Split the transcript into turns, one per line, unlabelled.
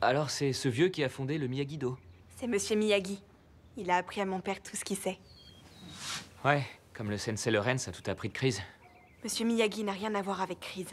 Alors c'est ce vieux qui a fondé le Miyagi-Do
C'est Monsieur Miyagi. Il a appris à mon père tout ce qu'il sait.
Ouais, comme le sensei Lorenz a tout appris de crise.
Monsieur Miyagi n'a rien à voir avec crise.